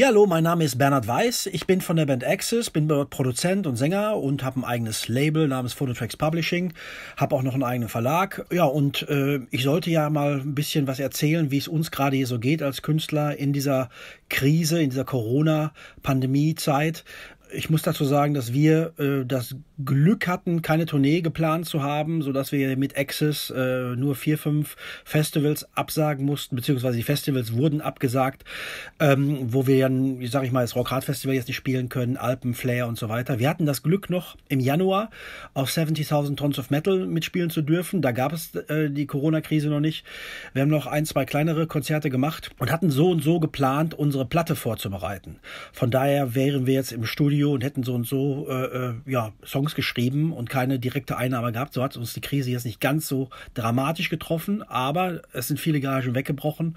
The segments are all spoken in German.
Ja, hallo, mein Name ist Bernhard Weiß. Ich bin von der Band Axis, bin dort Produzent und Sänger und habe ein eigenes Label namens Phototracks Publishing, habe auch noch einen eigenen Verlag. Ja, und äh, ich sollte ja mal ein bisschen was erzählen, wie es uns gerade hier so geht als Künstler in dieser Krise, in dieser Corona-Pandemie-Zeit ich muss dazu sagen, dass wir äh, das Glück hatten, keine Tournee geplant zu haben, sodass wir mit Access äh, nur vier, fünf Festivals absagen mussten, beziehungsweise die Festivals wurden abgesagt, ähm, wo wir dann, sag ich mal, das Rockhard Festival jetzt nicht spielen können, Alpen, Flair und so weiter. Wir hatten das Glück noch im Januar auf 70.000 Tons of Metal mitspielen zu dürfen. Da gab es äh, die Corona-Krise noch nicht. Wir haben noch ein, zwei kleinere Konzerte gemacht und hatten so und so geplant, unsere Platte vorzubereiten. Von daher wären wir jetzt im Studio Studio und hätten so und so äh, äh, ja, Songs geschrieben und keine direkte Einnahme gehabt. So hat uns die Krise jetzt nicht ganz so dramatisch getroffen, aber es sind viele Garagen weggebrochen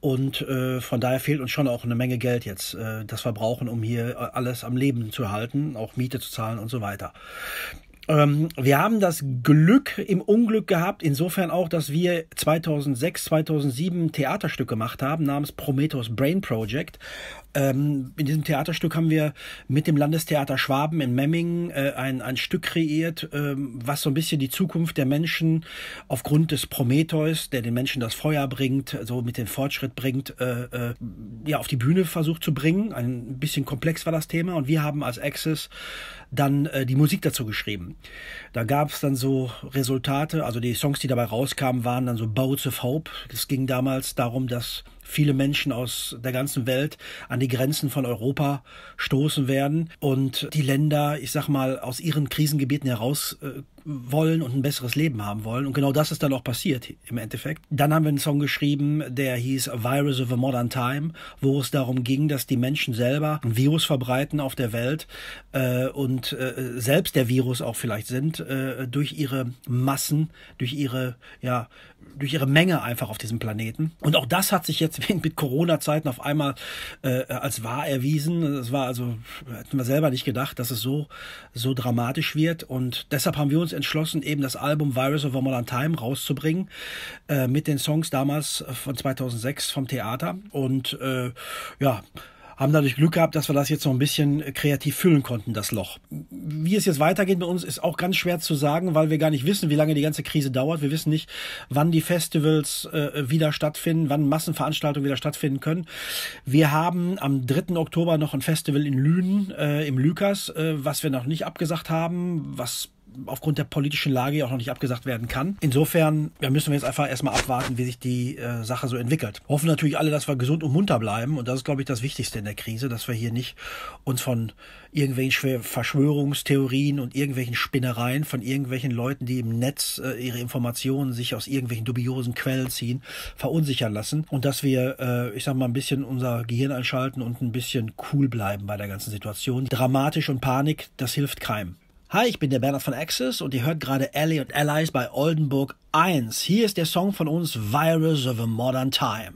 und äh, von daher fehlt uns schon auch eine Menge Geld jetzt, äh, das wir brauchen, um hier äh, alles am Leben zu halten, auch Miete zu zahlen und so weiter. Ähm, wir haben das Glück im Unglück gehabt, insofern auch, dass wir 2006, 2007 ein Theaterstück gemacht haben namens Prometheus Brain Project. Ähm, in diesem Theaterstück haben wir mit dem Landestheater Schwaben in Memmingen äh, ein, ein Stück kreiert, ähm, was so ein bisschen die Zukunft der Menschen aufgrund des Prometheus, der den Menschen das Feuer bringt, so mit dem Fortschritt bringt, äh, äh, ja, auf die Bühne versucht zu bringen. Ein bisschen komplex war das Thema und wir haben als Access dann äh, die Musik dazu geschrieben. Da gab es dann so Resultate, also die Songs, die dabei rauskamen, waren dann so Boats of Hope. Es ging damals darum, dass viele Menschen aus der ganzen Welt an die Grenzen von Europa stoßen werden und die Länder, ich sag mal, aus ihren Krisengebieten heraus äh, wollen und ein besseres Leben haben wollen. Und genau das ist dann auch passiert im Endeffekt. Dann haben wir einen Song geschrieben, der hieß Virus of a Modern Time, wo es darum ging, dass die Menschen selber ein Virus verbreiten auf der Welt äh, und äh, selbst der Virus auch vielleicht sind, äh, durch ihre Massen, durch ihre, ja, durch ihre Menge einfach auf diesem Planeten. Und auch das hat sich jetzt mit Corona-Zeiten auf einmal äh, als wahr erwiesen. Das war also, hätten wir selber nicht gedacht, dass es so, so dramatisch wird. Und deshalb haben wir uns entschlossen, eben das Album Virus of Modern Time rauszubringen, äh, mit den Songs damals von 2006 vom Theater. Und äh, ja, haben dadurch Glück gehabt, dass wir das jetzt noch ein bisschen äh, kreativ füllen konnten, das Loch. Wie es jetzt weitergeht mit uns, ist auch ganz schwer zu sagen, weil wir gar nicht wissen, wie lange die ganze Krise dauert. Wir wissen nicht, wann die Festivals äh, wieder stattfinden, wann Massenveranstaltungen wieder stattfinden können. Wir haben am 3. Oktober noch ein Festival in Lünen, äh, im Lükas, äh, was wir noch nicht abgesagt haben, was aufgrund der politischen Lage auch noch nicht abgesagt werden kann. Insofern ja, müssen wir jetzt einfach erstmal abwarten, wie sich die äh, Sache so entwickelt. Hoffen natürlich alle, dass wir gesund und munter bleiben. Und das ist, glaube ich, das Wichtigste in der Krise, dass wir hier nicht uns von irgendwelchen Verschwörungstheorien und irgendwelchen Spinnereien von irgendwelchen Leuten, die im Netz äh, ihre Informationen sich aus irgendwelchen dubiosen Quellen ziehen, verunsichern lassen. Und dass wir, äh, ich sag mal, ein bisschen unser Gehirn einschalten und ein bisschen cool bleiben bei der ganzen Situation. Dramatisch und Panik, das hilft keinem. Hi, ich bin der Bernhard von Axis und ihr hört gerade Ellie und Allies bei Oldenburg 1. Hier ist der Song von uns Virus of a Modern Time.